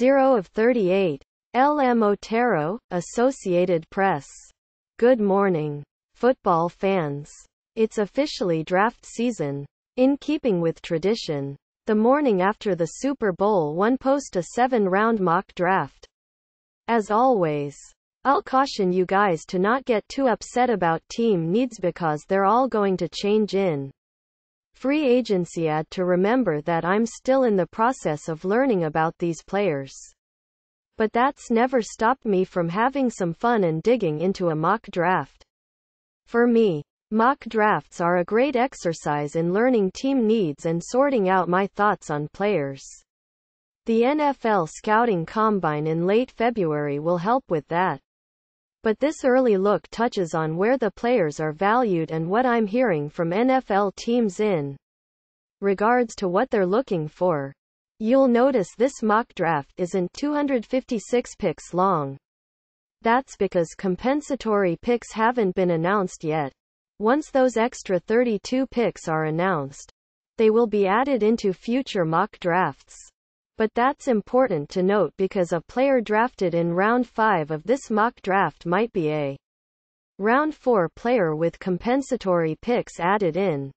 0 of 38. L. M. Otero, Associated Press. Good morning, football fans. It's officially draft season. In keeping with tradition, the morning after the Super Bowl one post a seven-round mock draft. As always, I'll caution you guys to not get too upset about team needs because they're all going to change in free agency ad to remember that I'm still in the process of learning about these players. But that's never stopped me from having some fun and digging into a mock draft. For me, mock drafts are a great exercise in learning team needs and sorting out my thoughts on players. The NFL Scouting Combine in late February will help with that. But this early look touches on where the players are valued and what I'm hearing from NFL teams in regards to what they're looking for. You'll notice this mock draft isn't 256 picks long. That's because compensatory picks haven't been announced yet. Once those extra 32 picks are announced, they will be added into future mock drafts but that's important to note because a player drafted in round 5 of this mock draft might be a round 4 player with compensatory picks added in.